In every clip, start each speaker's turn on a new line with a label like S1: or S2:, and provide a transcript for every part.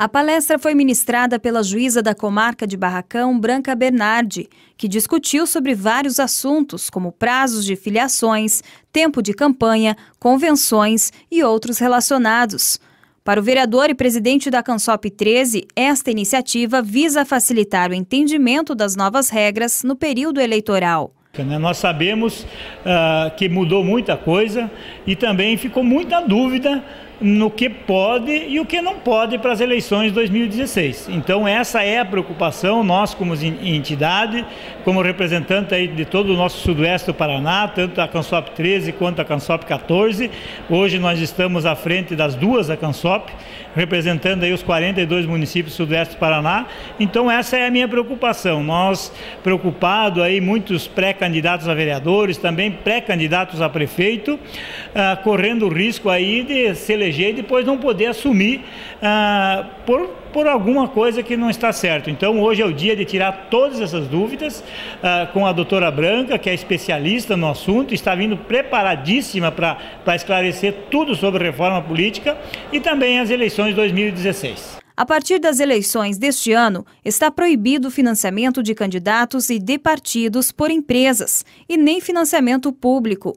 S1: A palestra foi ministrada pela juíza da comarca de Barracão, Branca Bernardi, que discutiu sobre vários assuntos, como prazos de filiações, tempo de campanha, convenções e outros relacionados. Para o vereador e presidente da CANSOP 13, esta iniciativa visa facilitar o entendimento das novas regras no período eleitoral.
S2: Né, nós sabemos uh, que mudou muita coisa e também ficou muita dúvida no que pode e o que não pode para as eleições de 2016. Então essa é a preocupação, nós como entidade, como representante aí de todo o nosso sudoeste do Paraná, tanto a Cansop 13 quanto a Cansop 14. Hoje nós estamos à frente das duas a Cansop, representando aí os 42 municípios do sudoeste do Paraná. Então essa é a minha preocupação. Nós preocupado aí muitos pré-candidatos a vereadores, também pré-candidatos a prefeito, uh, correndo o risco aí de se eleger e depois não poder assumir ah, por, por alguma coisa que não está certo. Então hoje é o dia de tirar todas essas dúvidas ah, com a doutora Branca, que é especialista no assunto, está vindo preparadíssima para esclarecer tudo sobre reforma política e também as eleições 2016.
S1: A partir das eleições deste ano, está proibido o financiamento de candidatos e de partidos por empresas e nem financiamento público.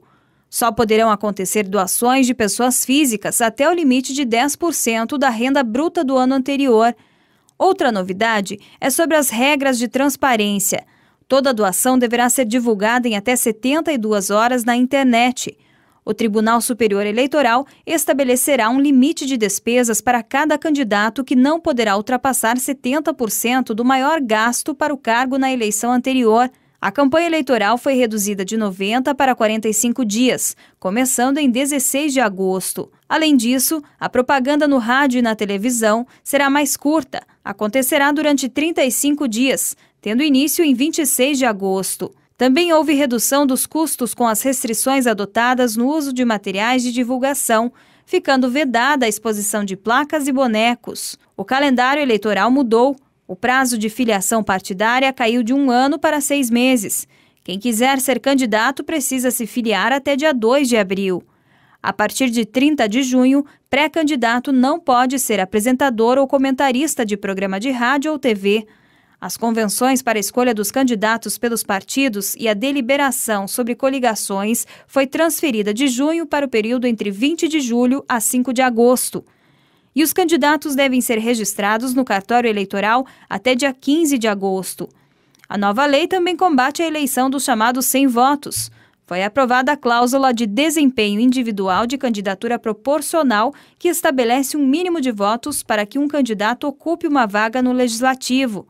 S1: Só poderão acontecer doações de pessoas físicas até o limite de 10% da renda bruta do ano anterior. Outra novidade é sobre as regras de transparência. Toda doação deverá ser divulgada em até 72 horas na internet. O Tribunal Superior Eleitoral estabelecerá um limite de despesas para cada candidato que não poderá ultrapassar 70% do maior gasto para o cargo na eleição anterior. A campanha eleitoral foi reduzida de 90 para 45 dias, começando em 16 de agosto. Além disso, a propaganda no rádio e na televisão será mais curta, acontecerá durante 35 dias, tendo início em 26 de agosto. Também houve redução dos custos com as restrições adotadas no uso de materiais de divulgação, ficando vedada a exposição de placas e bonecos. O calendário eleitoral mudou o prazo de filiação partidária caiu de um ano para seis meses. Quem quiser ser candidato precisa se filiar até dia 2 de abril. A partir de 30 de junho, pré-candidato não pode ser apresentador ou comentarista de programa de rádio ou TV. As convenções para a escolha dos candidatos pelos partidos e a deliberação sobre coligações foi transferida de junho para o período entre 20 de julho a 5 de agosto e os candidatos devem ser registrados no cartório eleitoral até dia 15 de agosto. A nova lei também combate a eleição dos chamados sem votos. Foi aprovada a cláusula de desempenho individual de candidatura proporcional, que estabelece um mínimo de votos para que um candidato ocupe uma vaga no legislativo.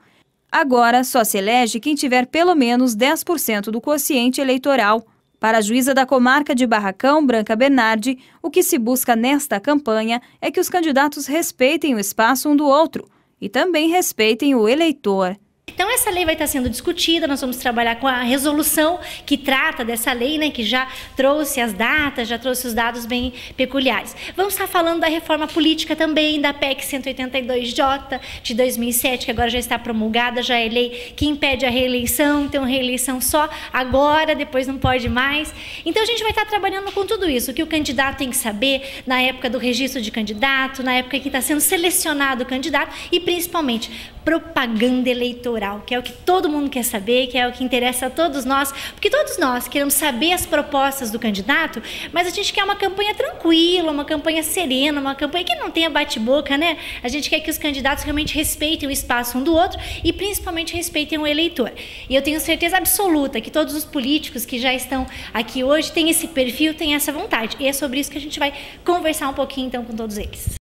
S1: Agora, só se elege quem tiver pelo menos 10% do quociente eleitoral. Para a juíza da comarca de Barracão, Branca Bernardi, o que se busca nesta campanha é que os candidatos respeitem
S3: o espaço um do outro e também respeitem o eleitor. Então essa lei vai estar sendo discutida, nós vamos trabalhar com a resolução que trata dessa lei, né, que já trouxe as datas, já trouxe os dados bem peculiares. Vamos estar falando da reforma política também, da PEC 182J de 2007, que agora já está promulgada, já é lei que impede a reeleição, tem então, uma reeleição só agora, depois não pode mais. Então a gente vai estar trabalhando com tudo isso, o que o candidato tem que saber na época do registro de candidato, na época que está sendo selecionado o candidato e principalmente propaganda eleitoral que é o que todo mundo quer saber, que é o que interessa a todos nós, porque todos nós queremos saber as propostas do candidato, mas a gente quer uma campanha tranquila, uma campanha serena, uma campanha que não tenha bate-boca, né? A gente quer que os candidatos realmente respeitem o espaço um do outro e principalmente respeitem o eleitor. E eu tenho certeza absoluta que todos os políticos que já estão aqui hoje têm esse perfil, têm essa vontade. E é sobre isso que a gente vai conversar um pouquinho então com todos eles.